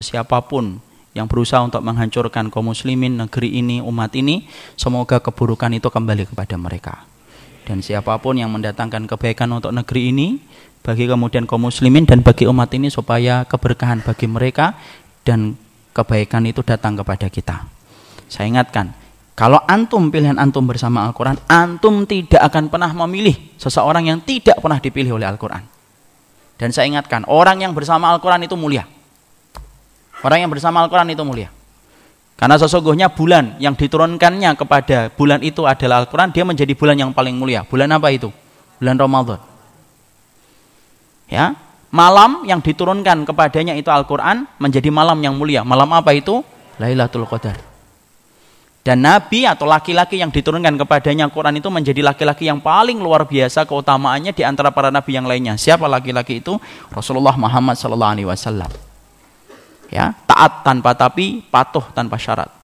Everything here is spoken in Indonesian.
siapapun yang berusaha untuk menghancurkan kaum muslimin negeri ini umat ini semoga keburukan itu kembali kepada mereka dan siapapun yang mendatangkan kebaikan untuk negeri ini bagi kemudian kaum muslimin dan bagi umat ini supaya keberkahan bagi mereka dan kebaikan itu datang kepada kita saya ingatkan kalau antum pilihan antum bersama Al-Quran antum tidak akan pernah memilih seseorang yang tidak pernah dipilih oleh Al-Quran dan saya ingatkan orang yang bersama Al-Quran itu mulia Orang yang bersama Al-Quran itu mulia. Karena sesungguhnya bulan yang diturunkannya kepada bulan itu adalah Al-Quran, dia menjadi bulan yang paling mulia. Bulan apa itu? Bulan Ramadan. Ya, malam yang diturunkan kepadanya itu Al-Quran menjadi malam yang mulia. Malam apa itu? Lailatul Qadar. Dan Nabi atau laki-laki yang diturunkan kepadanya Quran itu menjadi laki-laki yang paling luar biasa keutamaannya di antara para nabi yang lainnya. Siapa laki-laki itu? Rasulullah Muhammad Sallallahu Alaihi Wasallam ya taat tanpa tapi patuh tanpa syarat